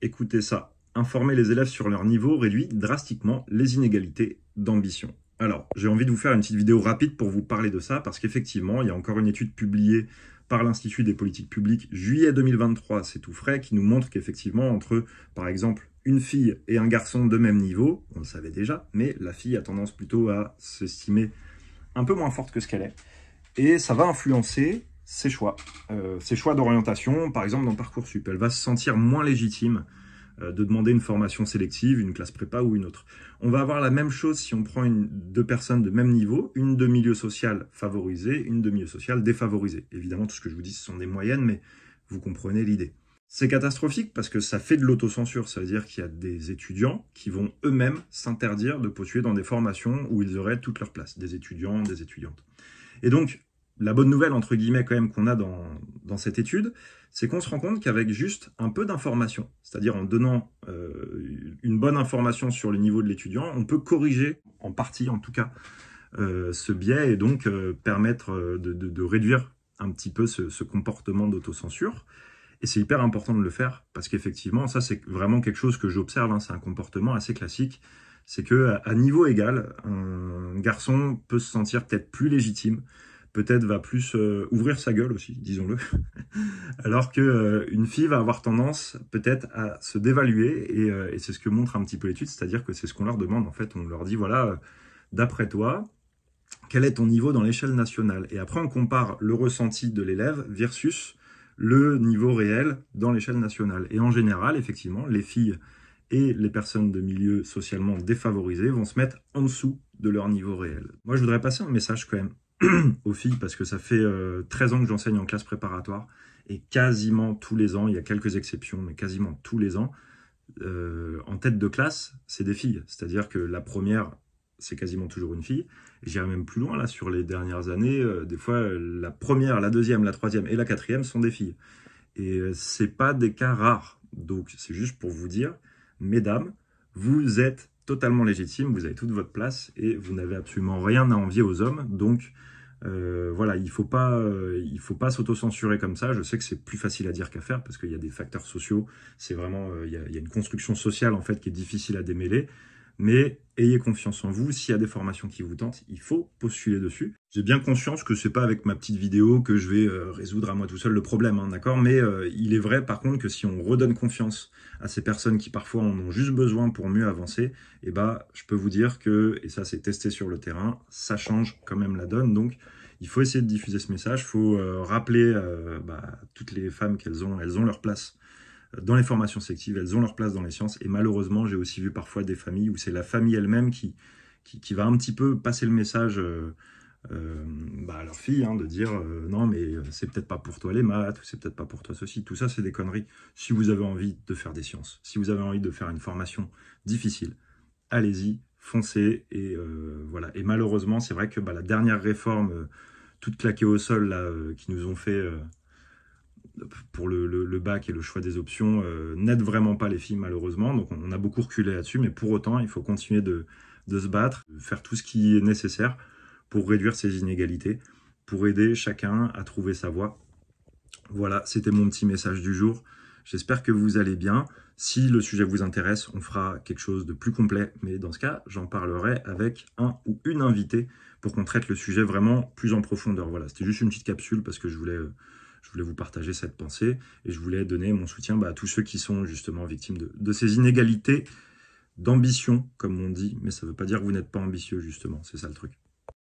Écoutez ça, informer les élèves sur leur niveau réduit drastiquement les inégalités d'ambition. Alors, j'ai envie de vous faire une petite vidéo rapide pour vous parler de ça, parce qu'effectivement, il y a encore une étude publiée par l'Institut des politiques publiques juillet 2023, c'est tout frais, qui nous montre qu'effectivement, entre, par exemple, une fille et un garçon de même niveau, on le savait déjà, mais la fille a tendance plutôt à s'estimer un peu moins forte que ce qu'elle est, et ça va influencer ses choix, euh, choix d'orientation, par exemple dans Parcoursup. Elle va se sentir moins légitime euh, de demander une formation sélective, une classe prépa ou une autre. On va avoir la même chose si on prend deux personnes de même niveau, une de milieu social favorisé, une de milieu social défavorisé. Évidemment, tout ce que je vous dis, ce sont des moyennes, mais vous comprenez l'idée. C'est catastrophique parce que ça fait de l'autocensure, ça veut dire qu'il y a des étudiants qui vont eux-mêmes s'interdire de postuler dans des formations où ils auraient toute leur place, des étudiants, des étudiantes. Et donc, la bonne nouvelle, entre guillemets, quand même, qu'on a dans, cette étude, c'est qu'on se rend compte qu'avec juste un peu d'information, c'est-à-dire en donnant euh, une bonne information sur le niveau de l'étudiant, on peut corriger, en partie en tout cas, euh, ce biais et donc euh, permettre de, réduire un petit peu ce, comportement d'autocensure. Et c'est hyper important de le faire, parce qu'effectivement, ça c'est vraiment quelque chose que j'observe, hein, c'est un comportement assez classique, c'est que niveau égal, un garçon peut se sentir peut-être plus légitime, peut-être va plus euh, ouvrir sa gueule aussi, disons-le, alors que euh, une fille va avoir tendance peut-être à se dévaluer et, euh, et c'est ce que montre un petit peu l'étude, c'est-à-dire que c'est ce qu'on leur demande en fait, on leur dit voilà, d'après toi, quel est ton niveau dans l'échelle nationale Et après on compare le ressenti de l'élève versus le niveau réel dans l'échelle nationale. Et en général, effectivement, les filles et les personnes de milieux socialement défavorisés vont se mettre en dessous de leur niveau réel. Moi, je voudrais passer un message quand même aux filles parce que ça fait 13 euh, ans que j'enseigne en classe préparatoire et quasiment tous les ans, il y a quelques exceptions, mais quasiment tous les ans, euh, en tête de classe, c'est des filles. C'est-à-dire que la première, c'est quasiment toujours une fille. j'irai même plus loin, là, sur les dernières années, euh, des fois, la première, la deuxième, la troisième et la quatrième sont des filles. Et ce n'est pas des cas rares. Donc, c'est juste pour vous dire, mesdames, vous êtes totalement légitime, vous avez toute votre place et vous n'avez absolument rien à envier aux hommes. Donc euh, voilà, il faut euh, faut pas s'autocensurer comme ça. Je sais que c'est plus facile à dire qu'à faire parce qu'il y a des facteurs sociaux. C'est vraiment, euh, il y, a, une construction sociale en fait qui est difficile à démêler mais ayez confiance en vous. S'il y a des formations qui vous tentent, il faut postuler dessus. J'ai bien conscience que ce c'est pas avec ma petite vidéo que je vais euh, résoudre à moi tout seul le problème, hein, d'accord Mais euh, il est vrai par contre que si on redonne confiance à ces personnes qui parfois en ont juste besoin pour mieux avancer, eh bah je peux vous dire que, et ça c'est testé sur le terrain, ça change quand même la donne. Donc il faut essayer de diffuser ce message, il faut euh, rappeler à bah, toutes les femmes qu'elles ont, elles ont leur place dans les formations sélectives, elles ont leur place dans les sciences. Et malheureusement, j'ai aussi vu parfois des familles où c'est la famille elle-même qui, qui, qui, va un petit peu passer le message euh, euh, bah, à leur fille, hein, de dire euh, non, mais c'est peut-être pas pour toi les maths, c'est peut-être pas pour toi ceci. Tout ça, c'est des conneries. Si vous avez envie de faire des sciences, si vous avez envie de faire une formation difficile, allez-y, foncez. Et voilà. Et malheureusement, c'est vrai que bah, la dernière réforme toute claquée au sol qui nous ont fait pour le, bac et le choix des options euh, n'aide vraiment pas les filles malheureusement. Donc on a beaucoup reculé là-dessus, mais pour autant il faut continuer de, se battre, de faire tout ce qui est nécessaire pour réduire ces inégalités, pour aider chacun à trouver sa voie. Voilà, c'était mon petit message du jour. J'espère que vous allez bien. Si le sujet vous intéresse, on fera quelque chose de plus complet, mais dans ce cas, j'en parlerai avec un ou une invitée pour qu'on traite le sujet vraiment plus en profondeur. Voilà, c'était juste une petite capsule parce que je voulais... Euh, je voulais vous partager cette pensée et je voulais donner mon soutien bah, à tous ceux qui sont justement victimes de, de ces inégalités d'ambition, comme on dit, mais ça ne veut pas dire que vous n'êtes pas ambitieux, justement, c'est ça le truc.